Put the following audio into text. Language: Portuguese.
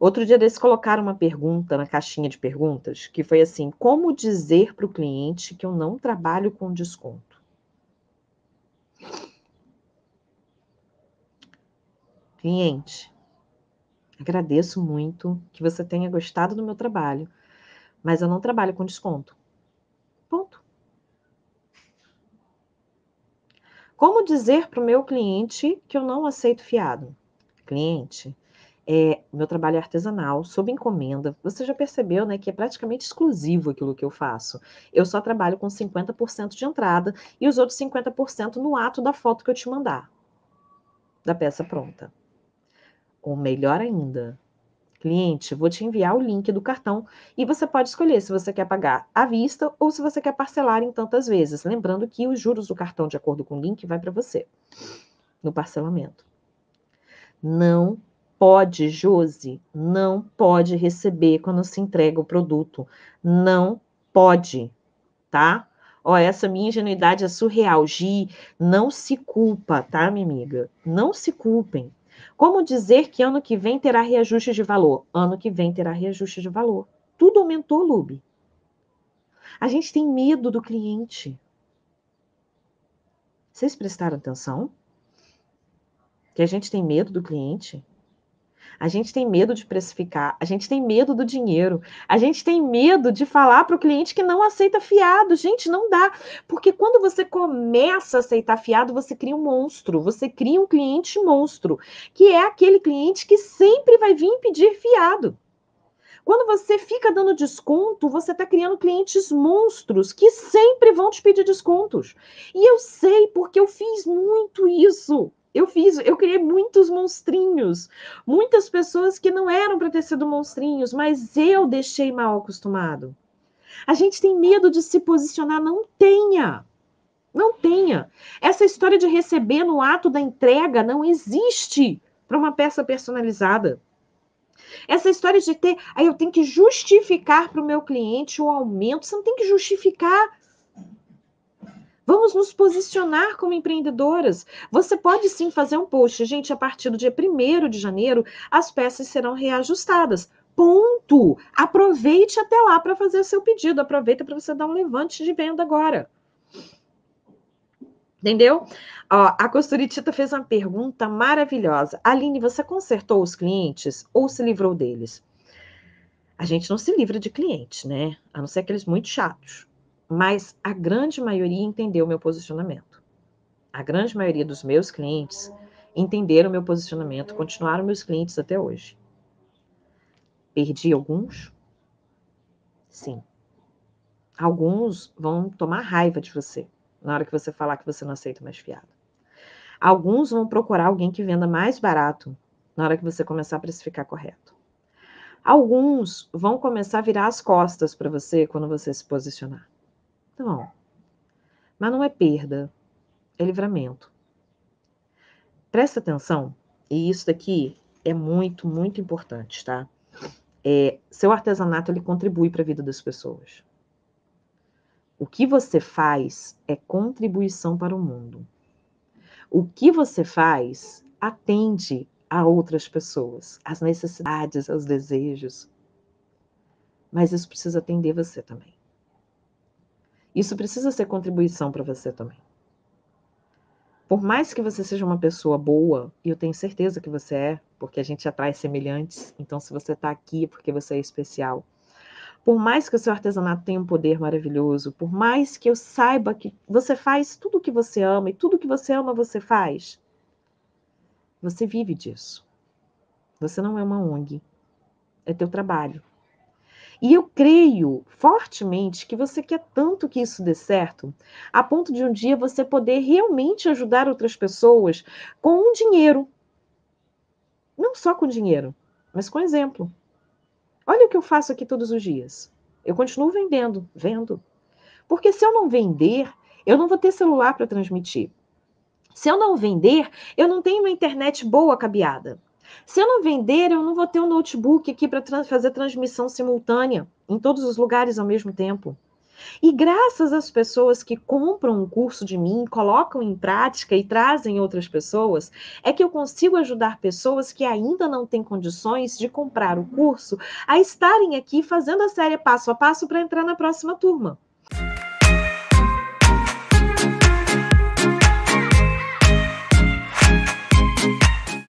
Outro dia eles colocaram uma pergunta na caixinha de perguntas que foi assim: como dizer para o cliente que eu não trabalho com desconto? Cliente, agradeço muito que você tenha gostado do meu trabalho, mas eu não trabalho com desconto. Ponto. Como dizer para o meu cliente que eu não aceito fiado? Cliente, é, meu trabalho é artesanal, sob encomenda. Você já percebeu, né, que é praticamente exclusivo aquilo que eu faço. Eu só trabalho com 50% de entrada e os outros 50% no ato da foto que eu te mandar, da peça pronta. Ou melhor ainda, cliente, vou te enviar o link do cartão e você pode escolher se você quer pagar à vista ou se você quer parcelar em tantas vezes. Lembrando que os juros do cartão, de acordo com o link, vai para você no parcelamento. Não pode, Josi, não pode receber quando se entrega o produto. Não pode, tá? Ó, essa minha ingenuidade é surreal. Gi, não se culpa, tá, minha amiga? Não se culpem. Como dizer que ano que vem terá reajuste de valor? Ano que vem terá reajuste de valor. Tudo aumentou, Lube. A gente tem medo do cliente. Vocês prestaram atenção? Que a gente tem medo do cliente? A gente tem medo de precificar, a gente tem medo do dinheiro, a gente tem medo de falar para o cliente que não aceita fiado. Gente, não dá. Porque quando você começa a aceitar fiado, você cria um monstro, você cria um cliente monstro, que é aquele cliente que sempre vai vir pedir fiado. Quando você fica dando desconto, você está criando clientes monstros que sempre vão te pedir descontos. E eu sei porque eu fiz muito isso. Eu fiz, eu criei muitos monstrinhos, muitas pessoas que não eram para ter sido monstrinhos, mas eu deixei mal acostumado. A gente tem medo de se posicionar, não tenha. Não tenha. Essa história de receber no ato da entrega não existe para uma peça personalizada. Essa história de ter, aí eu tenho que justificar para o meu cliente o aumento, você não tem que justificar. Vamos nos posicionar como empreendedoras. Você pode sim fazer um post. Gente, a partir do dia 1 de janeiro, as peças serão reajustadas. Ponto! Aproveite até lá para fazer seu pedido. Aproveita para você dar um levante de venda agora. Entendeu? Ó, a costuritita fez uma pergunta maravilhosa. Aline, você consertou os clientes ou se livrou deles? A gente não se livra de clientes, né? A não ser aqueles muito chatos mas a grande maioria entendeu meu posicionamento. A grande maioria dos meus clientes entenderam meu posicionamento, continuaram meus clientes até hoje. Perdi alguns? Sim. Alguns vão tomar raiva de você na hora que você falar que você não aceita mais fiado. Alguns vão procurar alguém que venda mais barato na hora que você começar a precificar correto. Alguns vão começar a virar as costas para você quando você se posicionar. Então, mas não é perda, é livramento. Presta atenção, e isso daqui é muito, muito importante, tá? É, seu artesanato ele contribui para a vida das pessoas. O que você faz é contribuição para o mundo. O que você faz atende a outras pessoas, às necessidades, aos desejos. Mas isso precisa atender você também. Isso precisa ser contribuição para você também. Por mais que você seja uma pessoa boa, e eu tenho certeza que você é, porque a gente atrai semelhantes, então se você está aqui é porque você é especial. Por mais que o seu artesanato tenha um poder maravilhoso, por mais que eu saiba que você faz tudo o que você ama e tudo que você ama você faz, você vive disso. Você não é uma ONG. É teu trabalho. E eu creio fortemente que você quer tanto que isso dê certo, a ponto de um dia você poder realmente ajudar outras pessoas com um dinheiro. Não só com dinheiro, mas com exemplo. Olha o que eu faço aqui todos os dias. Eu continuo vendendo, vendo. Porque se eu não vender, eu não vou ter celular para transmitir. Se eu não vender, eu não tenho uma internet boa cabeada. Se eu não vender, eu não vou ter um notebook aqui para trans fazer transmissão simultânea em todos os lugares ao mesmo tempo. E graças às pessoas que compram um curso de mim, colocam em prática e trazem outras pessoas, é que eu consigo ajudar pessoas que ainda não têm condições de comprar o curso a estarem aqui fazendo a série passo a passo para entrar na próxima turma.